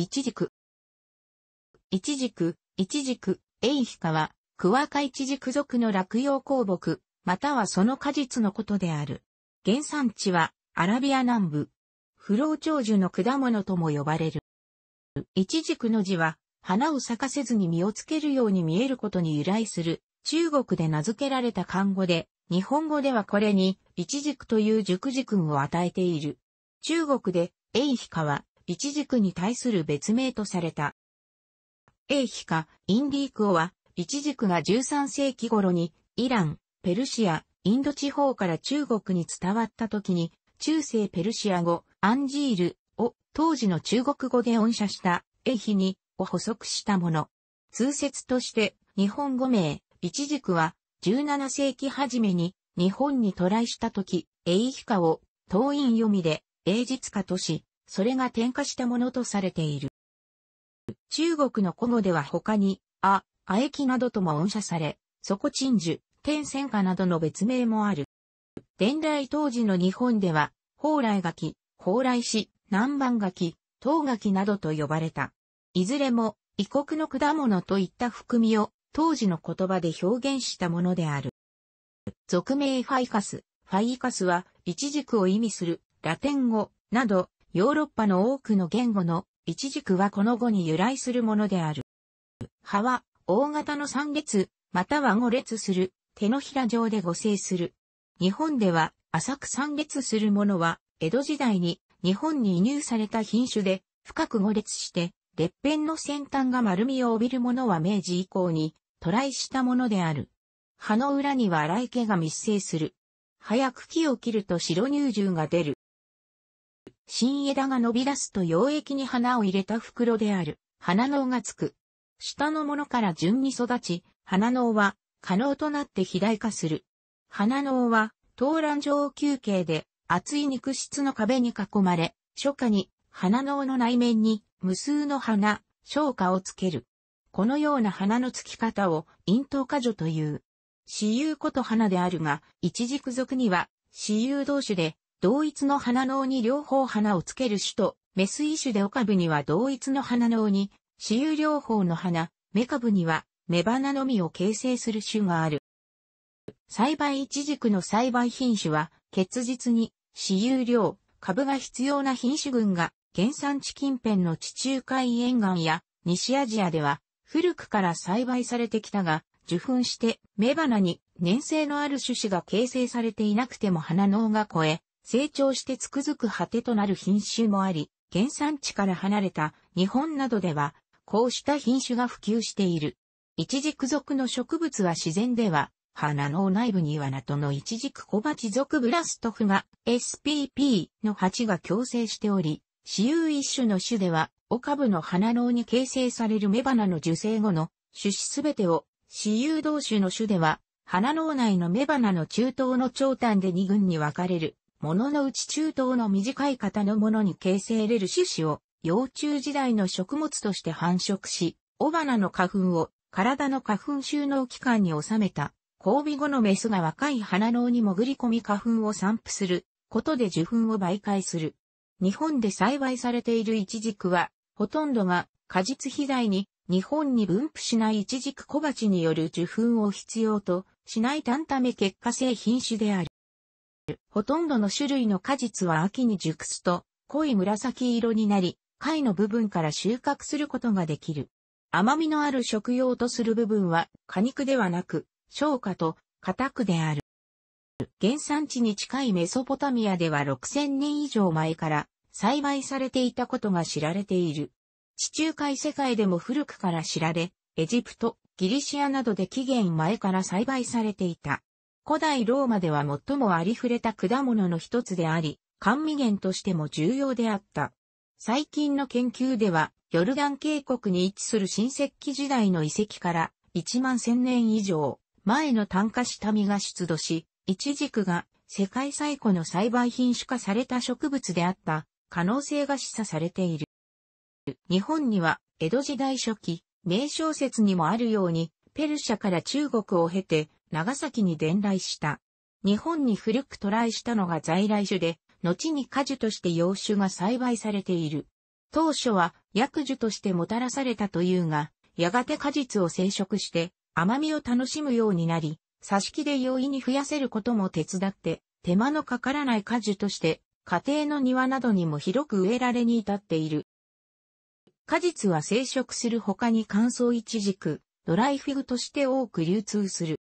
一軸。一軸、一軸、エイヒカは、クワカ一軸属の落葉鉱木、またはその果実のことである。原産地は、アラビア南部。不老長寿の果物とも呼ばれる。一軸の字は、花を咲かせずに実をつけるように見えることに由来する、中国で名付けられた漢語で、日本語ではこれに、一軸という熟軸君を与えている。中国で、エイヒカは、一軸に対する別名とされた。英比かインディークオは、一軸が13世紀頃に、イラン、ペルシア、インド地方から中国に伝わった時に、中世ペルシア語、アンジールを当時の中国語で音写した英ヒにを補足したもの。通説として日本語名、一軸は17世紀初めに日本に渡来した時、英ヒカを当院読みで英実家とし、それが点火したものとされている。中国の古語では他に、あ、あえきなどとも音写され、そこ鎮守、天仙火などの別名もある。伝来当時の日本では、蓬莱柿、蓬莱市、南蛮柿、唐柿などと呼ばれた。いずれも、異国の果物といった含みを、当時の言葉で表現したものである。俗名ファイカス。ファイカスは、イチジクを意味する、ラテン語、など、ヨーロッパの多くの言語の一軸はこの語に由来するものである。葉は大型の3列、または5列する、手のひら状で合成する。日本では浅く3列するものは、江戸時代に日本に移入された品種で、深く5列して、列片の先端が丸みを帯びるものは明治以降に、ラ来したものである。葉の裏には荒い毛が密生する。早く木を切ると白乳汁が出る。新枝が伸び出すと溶液に花を入れた袋である、花脳がつく。下のものから順に育ち、花脳は可能となって肥大化する。花脳は、東蘭上球形で、厚い肉質の壁に囲まれ、初夏に、花脳の内面に、無数の花、昇華をつける。このような花のつき方を、陰頭果樹という。私有こと花であるが、一軸属には、私有同種で、同一の花脳に両方花をつける種と、メス一種でオカブには同一の花脳に、私有両方の花、メカブには、バ花のみを形成する種がある。栽培一軸の栽培品種は、結実に、私有量、株が必要な品種群が、原産地近辺の地中海沿岸や、西アジアでは、古くから栽培されてきたが、受粉して、雌花に、粘性のある種子が形成されていなくても花脳が超え、成長してつくづく果てとなる品種もあり、原産地から離れた日本などでは、こうした品種が普及している。一軸属の植物は自然では、花の内部にはナトの一軸小鉢属ブラストフが SPP の鉢が共生しており、私有一種の種では、オカブの花脳に形成される雌花の受精後の種子すべてを、私有同種の種では、花脳内の雌花の中等の長短で二群に分かれる。もののうち中等の短い型のものに形成れる種子を、幼虫時代の食物として繁殖し、お花の花粉を体の花粉収納期間に収めた、交尾後のメスが若い花脳に潜り込み花粉を散布することで受粉を媒介する。日本で栽培されているイチジクは、ほとんどが果実肥大に日本に分布しないイチジク小鉢による受粉を必要としない単ため結果性品種である。ほとんどの種類の果実は秋に熟すと濃い紫色になり、貝の部分から収穫することができる。甘みのある食用とする部分は果肉ではなく、消化と硬くである。原産地に近いメソポタミアでは6000年以上前から栽培されていたことが知られている。地中海世界でも古くから知られ、エジプト、ギリシアなどで紀元前から栽培されていた。古代ローマでは最もありふれた果物の一つであり、甘味源としても重要であった。最近の研究では、ヨルダン渓谷に位置する新石器時代の遺跡から1万1000年以上前の炭化した実が出土し、一軸が世界最古の栽培品種化された植物であった可能性が示唆されている。日本には江戸時代初期、名小説にもあるように、ペルシャから中国を経て長崎に伝来した。日本に古く渡来したのが在来種で、後に果樹として洋酒が栽培されている。当初は薬樹としてもたらされたというが、やがて果実を生殖して甘みを楽しむようになり、挿し木で容易に増やせることも手伝って、手間のかからない果樹として家庭の庭などにも広く植えられに至っている。果実は生殖する他に乾燥一軸、ドライフィグとして多く流通する。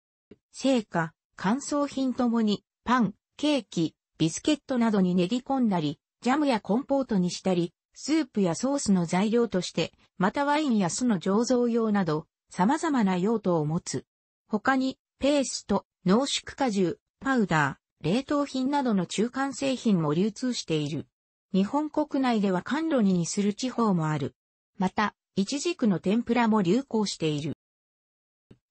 製菓、乾燥品ともに、パン、ケーキ、ビスケットなどに練り込んだり、ジャムやコンポートにしたり、スープやソースの材料として、またワインや酢の醸造用など、様々な用途を持つ。他に、ペースト、濃縮果汁、パウダー、冷凍品などの中間製品も流通している。日本国内では甘露煮にする地方もある。また、イチジクの天ぷらも流行している。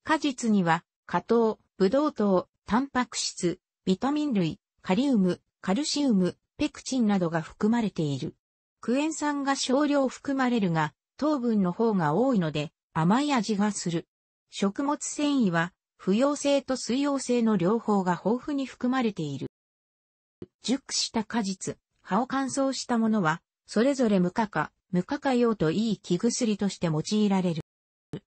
果実には、果糖、ブドウ糖、タンパク質、ビタミン類、カリウム、カルシウム、ペクチンなどが含まれている。クエン酸が少量含まれるが、糖分の方が多いので甘い味がする。食物繊維は不溶性と水溶性の両方が豊富に含まれている。熟した果実、葉を乾燥したものは、それぞれ無可化、無化化用といい気薬として用いられる。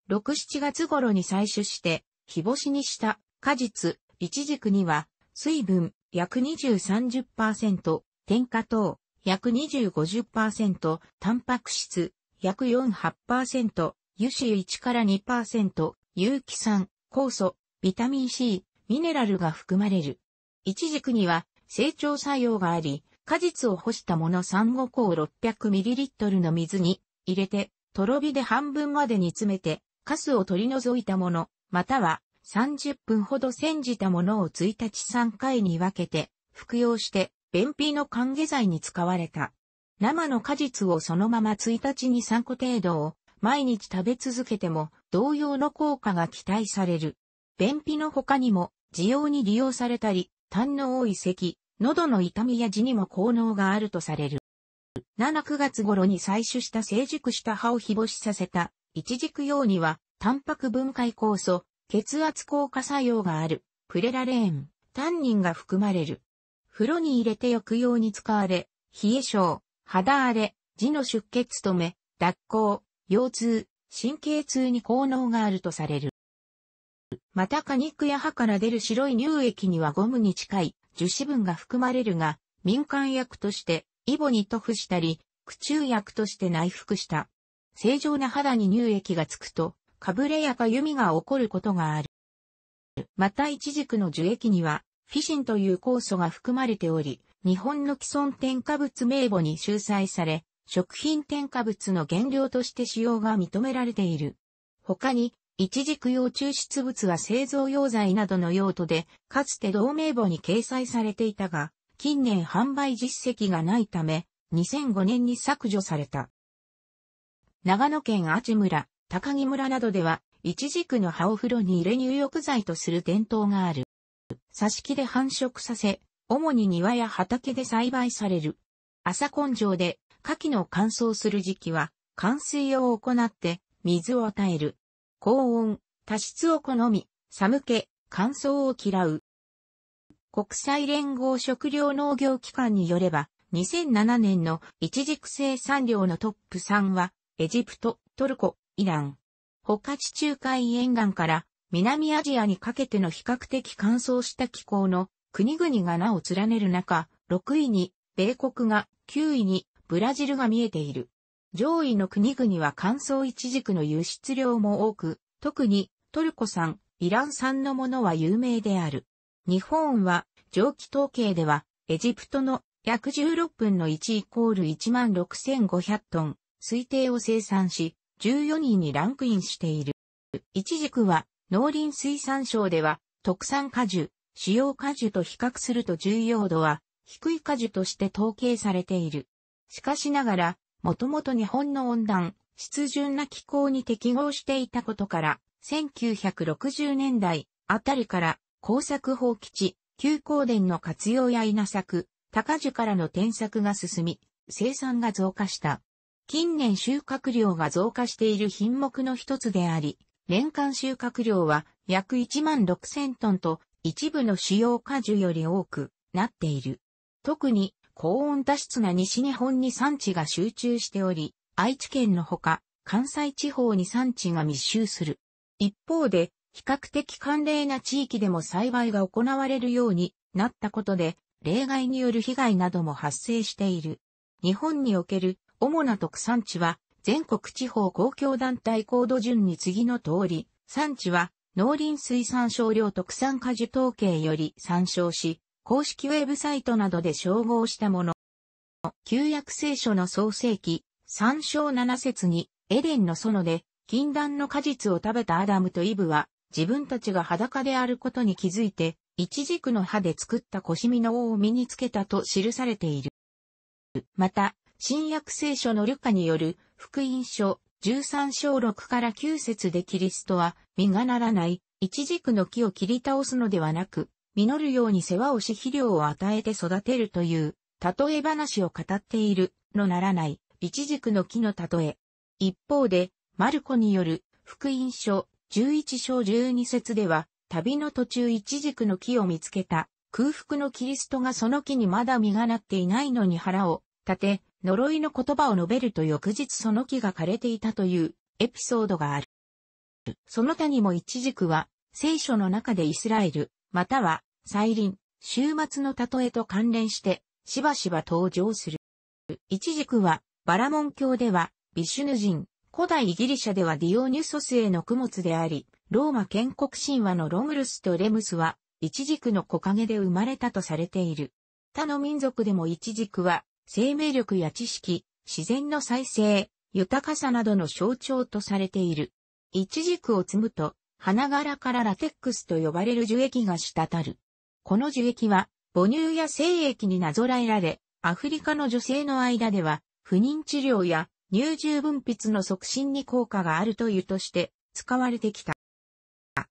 6、7月頃に採取して、日干しにした果実、一軸には、水分、約20-30%、添加糖、約20-50%、タンパク質、約4-8%、油脂1から2%、有機酸、酵素、ビタミン C、ミネラルが含まれる。一軸には成長作用があり、果実を干したもの3、5個を 600ml の水に入れて、とろ火で半分まで煮詰めて、カスを取り除いたもの、または30分ほど煎じたものを1日3回に分けて服用して便秘の歓迎剤に使われた。生の果実をそのまま1日に3個程度を毎日食べ続けても同様の効果が期待される。便秘の他にも需要に利用されたり、痰の多い咳、喉の痛みや痔にも効能があるとされる。7、9月頃に採取した成熟した葉を日干しさせた、一軸用には、タンパク分解酵素、血圧効果作用がある、プレラレーン、タンニンが含まれる。風呂に入れて浴用に使われ、冷え症、肌荒れ、痔の出血止め、脱行、腰痛、神経痛に効能があるとされる。また果肉や歯から出る白い乳液にはゴムに近い樹脂分が含まれるが、民間薬としてイボに塗布したり、苦中薬として内服した。正常な肌に乳液がつくと、かぶれやか弓が起こることがある。また一軸の樹液には、フィシンという酵素が含まれており、日本の既存添加物名簿に収載され、食品添加物の原料として使用が認められている。他に、一軸用抽出物は製造用剤などの用途で、かつて同名簿に掲載されていたが、近年販売実績がないため、2005年に削除された。長野県阿智村、高木村などでは、一軸の葉を風呂に入れ入浴剤とする伝統がある。挿し木で繁殖させ、主に庭や畑で栽培される。朝根性で、牡蠣の乾燥する時期は、乾水を行って、水を与える。高温、多湿を好み、寒気、乾燥を嫌う。国際連合食料農業機関によれば、2007年の一軸生産量のトップ3は、エジプト、トルコ、イラン。他地中海沿岸から南アジアにかけての比較的乾燥した気候の国々が名を連ねる中、6位に米国が、9位にブラジルが見えている。上位の国々は乾燥一軸の輸出量も多く、特にトルコ産、イラン産のものは有名である。日本は蒸気統計ではエジプトの約16分の1イコール16,500トン推定を生産し、14人にランクインしている。一軸は農林水産省では特産果樹、主要果樹と比較すると重要度は低い果樹として統計されている。しかしながら、もともと日本の温暖、湿潤な気候に適合していたことから、1960年代あたりから工作放棄地、休耕田の活用や稲作、高樹からの転作が進み、生産が増加した。近年収穫量が増加している品目の一つであり、年間収穫量は約1万6000トンと一部の主要果樹より多くなっている。特に高温多湿な西日本に産地が集中しており、愛知県のほか関西地方に産地が密集する。一方で、比較的寒冷な地域でも栽培が行われるようになったことで、例外による被害なども発生している。日本における主な特産地は、全国地方公共団体コード順に次の通り、産地は、農林水産省量特産果樹統計より参照し、公式ウェブサイトなどで称号したもの。旧約聖書の創世記、参章7節に、エデンの園で、禁断の果実を食べたアダムとイブは、自分たちが裸であることに気づいて、一軸の葉で作った腰身の王を身につけたと記されている。また、新約聖書のルカによる福音書13章6から9節でキリストは実がならない一軸の木を切り倒すのではなく、実るように世話をし肥料を与えて育てるという例え話を語っているのならない一軸の木の例え。一方で、マルコによる福音書11章12節では、旅の途中一軸の木を見つけた空腹のキリストがその木にまだ実がなっていないのに腹を立て、呪いの言葉を述べると翌日その木が枯れていたというエピソードがある。その他にも一軸は、聖書の中でイスラエル、または、再臨、終末の例えと関連して、しばしば登場する。一軸は、バラモン教では、ビシュヌ人、古代ギリシャではディオニュソスへの供物であり、ローマ建国神話のロムルスとレムスは、一軸の木陰で生まれたとされている。他の民族でも一軸は、生命力や知識、自然の再生、豊かさなどの象徴とされている。一軸を摘むと、花柄からラテックスと呼ばれる樹液が滴る。この樹液は、母乳や精液になぞらえられ、アフリカの女性の間では、不妊治療や乳汁分泌の促進に効果があるというとして使われてきた。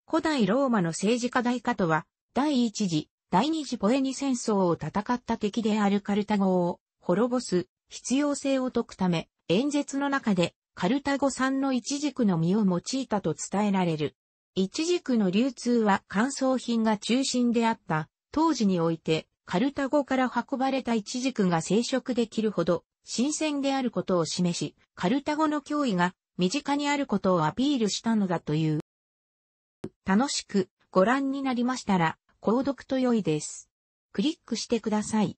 古代ローマの政治家大家とは、第一次、第二次ポエニ戦争を戦った敵であるカルタ号を滅ぼす必要性を解くため、演説の中でカルタゴ産のイチジクの実を用いたと伝えられる。イチジクの流通は乾燥品が中心であった当時においてカルタゴから運ばれたイチジクが生殖できるほど新鮮であることを示し、カルタゴの脅威が身近にあることをアピールしたのだという。楽しくご覧になりましたら、購読と良いです。クリックしてください。